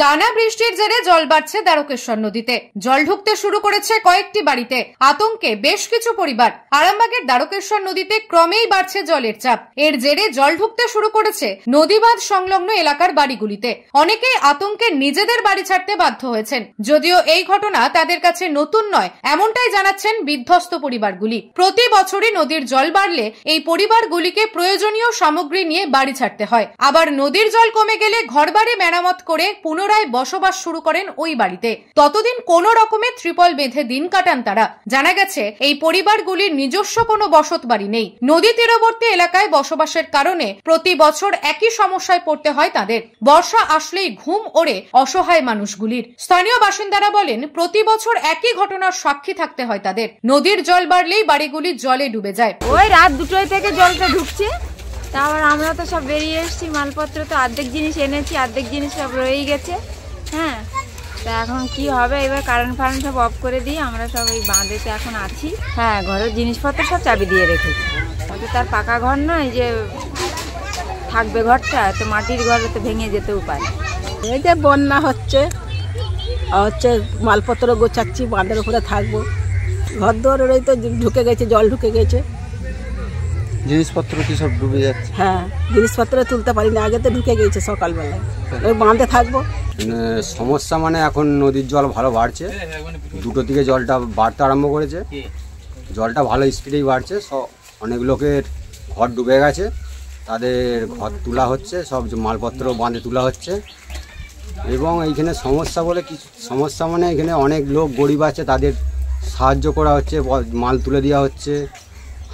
টানা বৃষ্টির জেরে জল বাড়ছে দ্বারকেশ্বর নদীতে জল ঢুকতে শুরু করেছে কয়েকটি বাড়িতে আতঙ্কে বেশ কিছু পরিবার আরামবাগের দ্বারকেশ্বর নদীতে ক্রমেই বাড়ছে জলের চাপ এর জেরে জল ঢুকতে শুরু করেছে নদীবাঁধ সংলগ্ন এলাকার বাড়িগুলিতে অনেকেই আতঙ্কে নিজেদের বাড়ি ছাড়তে বাধ্য হয়েছেন যদিও এই ঘটনা তাদের কাছে নতুন নয় এমনটাই জানাচ্ছেন বিধ্বস্ত পরিবারগুলি প্রতি বছরই নদীর জল বাড়লে এই পরিবারগুলিকে প্রয়োজনীয় সামগ্রী নিয়ে বাড়ি ছাড়তে হয় আবার নদীর জল কমে গেলে ঘরবাড়ি মেরামত করে পুনর পুনরায় বসবাস শুরু করেন ওই বাড়িতে ততদিন কোন রকমে ত্রিপল বেঁধে দিন কাটান তারা জানা গেছে এই পরিবারগুলির নিজস্ব কোনো বসত বাড়ি নেই নদী তীরবর্তী এলাকায় বসবাসের কারণে প্রতি বছর একই সমস্যায় পড়তে হয় তাদের বর্ষা আসলেই ঘুম ওড়ে অসহায় মানুষগুলির স্থানীয় বাসিন্দারা বলেন প্রতি বছর একই ঘটনার সাক্ষী থাকতে হয় তাদের নদীর জল বাড়লেই বাড়িগুলি জলে ডুবে যায় ওই রাত দুটোয় থেকে জলটা ঢুকছে তারপর আমরা তো সব বেরিয়ে এসেছি মালপত্র তো অর্ধেক জিনিস এনেছি অর্ধেক জিনিস সব রয়েই গেছে হ্যাঁ তা এখন কি হবে এবার কারেন্ট ফারেন্ট সব অফ করে দিই আমরা সব এই বাঁধেতে এখন আছি হ্যাঁ ঘরের জিনিসপত্র সব চাবি দিয়ে রেখেছি হয়তো তার পাকা ঘর নয় যে থাকবে ঘরটা তো মাটির ঘরে তো ভেঙে যেতেও পারে এই যে বন্যা হচ্ছে হচ্ছে মালপত্র গোছাচ্ছি বাঁধের উপরে থাকবো ঘর দোয়ার তো ঢুকে গেছে জল ঢুকে গেছে জিনিসপত্র কি সব ডুবে যাচ্ছে হ্যাঁ জিনিসপত্র তুলতে পারি না আগে তো ঢুকে গিয়েছে সকালবেলায় ওই হ্যাঁ। বাঁধে থাকবো মানে সমস্যা মানে এখন নদীর জল ভালো বাড়ছে দুটো দিকে জলটা বাড়তে আরম্ভ করেছে জলটা ভালো স্পিডেই বাড়ছে সব অনেক লোকের ঘর ডুবে গেছে তাদের ঘর তোলা হচ্ছে সব মালপত্র বাঁধে তোলা হচ্ছে এবং এইখানে সমস্যা বলে কিছু সমস্যা মানে এখানে অনেক লোক গরিব আছে তাদের সাহায্য করা হচ্ছে মাল তুলে দেওয়া হচ্ছে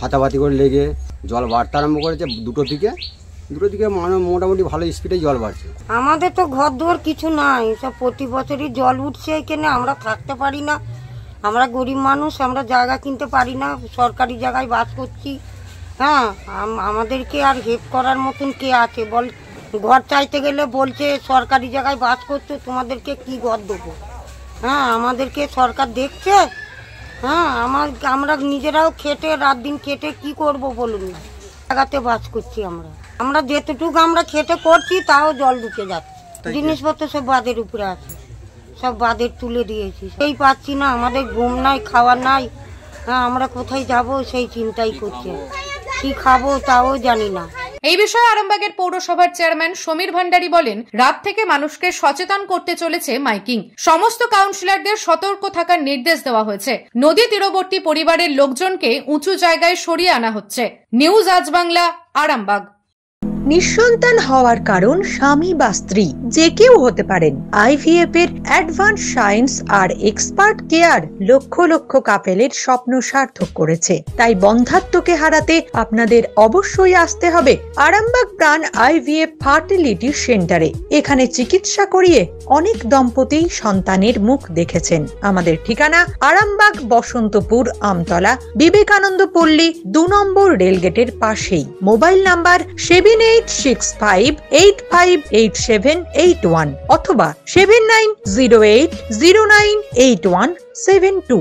হাতাপাতি করে লেগে জল বাড়তে আরম্ভ করেছে দুটো দিকে দুটো দিকে মানে মোটামুটি ভালো স্পিডে জল বাড়ছে আমাদের তো ঘর দুয়ার কিছু নাই সব প্রতি বছরই জল উঠছে এখানে আমরা থাকতে পারি না আমরা গরিব মানুষ আমরা জায়গা কিনতে পারি না সরকারি জায়গায় বাস করছি হ্যাঁ আমাদেরকে আর হেল্প করার মতন কে আছে বল ঘর চাইতে গেলে বলছে সরকারি জায়গায় বাস করছো তোমাদেরকে কি ঘর দেবো হ্যাঁ আমাদেরকে সরকার দেখছে হ্যাঁ আমার আমরা নিজেরাও খেটে রাত দিন খেটে কি করব বলুন না লাগাতে বাস করছি আমরা আমরা যেতটুকু আমরা খেটে করছি তাও জল ঢুকে যাচ্ছে জিনিসপত্র সব বাদের উপরে আছে সব বাদের তুলে দিয়েছি সেই পাচ্ছি না আমাদের ঘুম নাই খাওয়া নাই হ্যাঁ আমরা কোথায় যাব সেই চিন্তাই করছি কি খাবো তাও জানি না এই বিষয়ে আরামবাগের পৌরসভার চেয়ারম্যান সমীর ভান্ডারী বলেন রাত থেকে মানুষকে সচেতন করতে চলেছে মাইকিং সমস্ত কাউন্সিলরদের সতর্ক থাকার নির্দেশ দেওয়া হয়েছে নদী তীরবর্তী পরিবারের লোকজনকে উঁচু জায়গায় সরিয়ে আনা হচ্ছে নিউজ আজ বাংলা আরামবাগ নিঃসন্তান হওয়ার কারণ স্বামী বা স্ত্রী যে কেউ হতে পারেন আইভিএফ এর অ্যাডভান্স সায়েন্স আর এক্সপার্ট কেয়ার লক্ষ লক্ষ কাপেলের স্বপ্ন সার্থক করেছে তাই বন্ধাত্মকে হারাতে আপনাদের অবশ্যই আসতে হবে আরামবাগ প্রাণ আইভিএফ ফার্টিলিটি সেন্টারে এখানে চিকিৎসা করিয়ে অনেক দম্পতি সন্তানের মুখ দেখেছেন আমাদের ঠিকানা আরামবাগ বসন্তপুর আমতলা বিবেকানন্দ পল্লী দু নম্বর রেলগেটের পাশেই mobile number seven eight eight six five eight five eight seven eight one অথবা seven nine zero eight zero nine eight one seven two